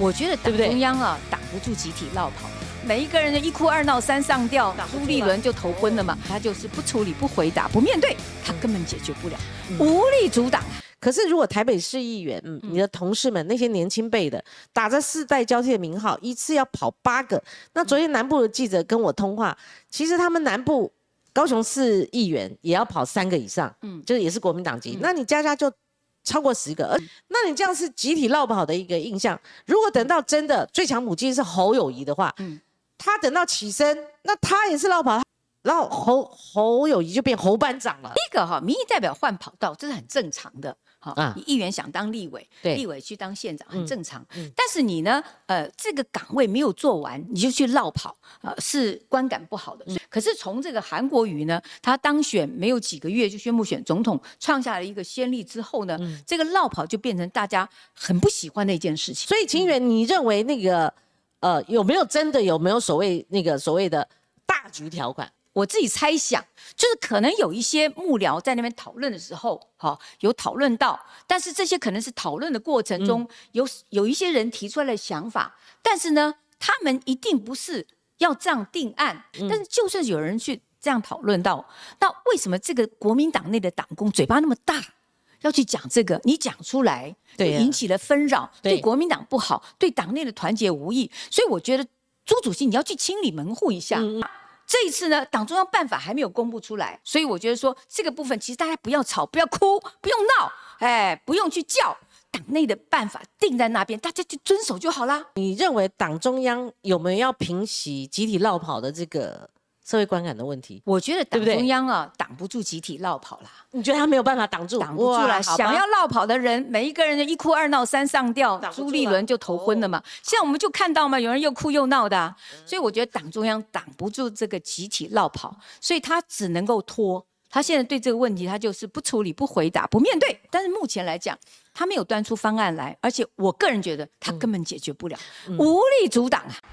我觉得党中央啊挡不住集体闹跑，每一个人的一哭二闹三上吊，朱立伦就投奔了嘛，他就是不处理、不回答、不面对，他根本解决不了，无力阻挡。可是如果台北市议员，嗯，你的同事们那些年轻辈的，打着世代交替的名号，一次要跑八个，那昨天南部的记者跟我通话，其实他们南部高雄市议员也要跑三个以上，嗯，就是也是国民党籍，那你家家就。超过十个，而那你这样是集体落不好的一个印象。如果等到真的最强母鸡是侯友谊的话，嗯，他等到起身，那他也是落不好侯侯友谊就变侯班长了。第一个哈，民意代表换跑道，这是很正常的。哈，你议员想当立委，对，立委去当县长，很正常。但是你呢，呃，这个岗位没有做完，你就去绕跑，呃，是观感不好的。可是从这个韩国瑜呢，他当选没有几个月就宣布选总统，创下了一个先例之后呢，这个绕跑就变成大家很不喜欢的一件事情。所以，秦远，你认为那个呃，有没有真的有没有所谓那个所谓的大局条款？我自己猜想，就是可能有一些幕僚在那边讨论的时候，哈，有讨论到，但是这些可能是讨论的过程中，有有一些人提出来的想法，但是呢，他们一定不是要这样定案。嗯。但是，就算有人去这样讨论到，那为什么这个国民党内的党工嘴巴那么大，要去讲这个？你讲出来，对，引起了纷扰，对，国民党不好，对党内的团结无益。所以，我觉得朱主席你要去清理门户一下。嗯嗯。这一次呢，党中央办法还没有公布出来，所以我觉得说这个部分其实大家不要吵，不要哭，不用闹，哎，不用去叫，党内的办法定在那边，大家去遵守就好啦。你认为党中央有没有要平息集体落跑的这个？社会观感的问题，我觉得党中央啊挡不住集体闹跑啦。你觉得他没有办法挡住？挡不住了。想要闹跑的人，每一个人一哭二闹三上吊，朱立伦就头昏了嘛。现在我们就看到嘛，有人又哭又闹的，所以我觉得党中央挡不住这个集体闹跑，所以他只能够拖。他现在对这个问题，他就是不处理、不回答、不面对。但是目前来讲，他没有端出方案来，而且我个人觉得他根本解决不了，无力阻挡啊。